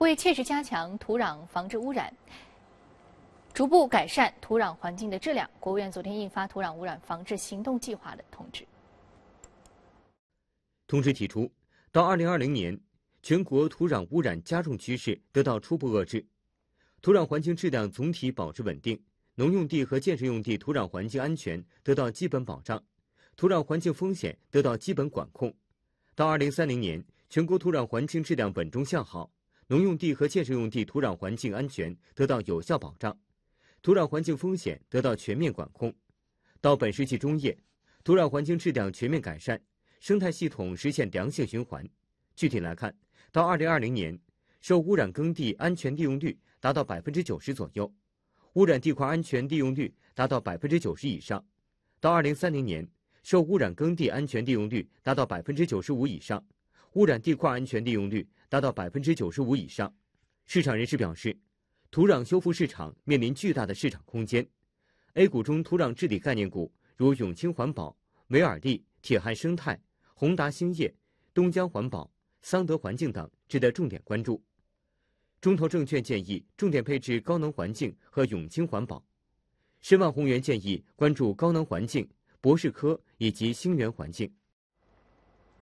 为切实加强土壤防治污染，逐步改善土壤环境的质量，国务院昨天印发《土壤污染防治行动计划》的通知。通知提出，到二零二零年，全国土壤污染加重趋势得到初步遏制，土壤环境质量总体保持稳定，农用地和建设用地土壤环境安全得到基本保障，土壤环境风险得到基本管控。到二零三零年，全国土壤环境质量稳中向好。农用地和建设用地土壤环境安全得到有效保障，土壤环境风险得到全面管控。到本世纪中叶，土壤环境质量全面改善，生态系统实现良性循环。具体来看，到2020年，受污染耕地安全利用率达到90%左右，污染地块安全利用率达到90%以上；到2030年，受污染耕地安全利用率达到95%以上，污染地块安全利用率。达到百分之九十五以上，市场人士表示，土壤修复市场面临巨大的市场空间。A 股中土壤治理概念股如永清环保、维尔利、铁汉生态、宏达兴业、东江环保、桑德环境等值得重点关注。中投证券建议重点配置高能环境和永清环保，申万宏源建议关注高能环境、博士科以及星源环境。